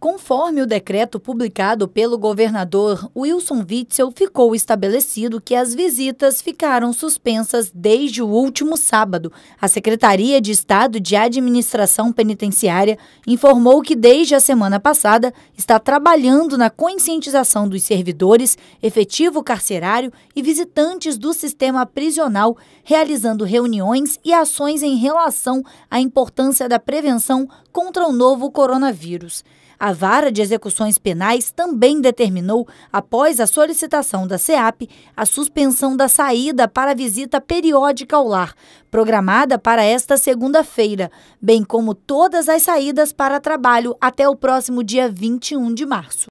Conforme o decreto publicado pelo governador, Wilson Witzel ficou estabelecido que as visitas ficaram suspensas desde o último sábado. A Secretaria de Estado de Administração Penitenciária informou que desde a semana passada está trabalhando na conscientização dos servidores, efetivo carcerário e visitantes do sistema prisional, realizando reuniões e ações em relação à importância da prevenção contra o novo coronavírus. A a Vara de Execuções Penais também determinou, após a solicitação da SEAP, a suspensão da saída para visita periódica ao lar, programada para esta segunda-feira, bem como todas as saídas para trabalho até o próximo dia 21 de março.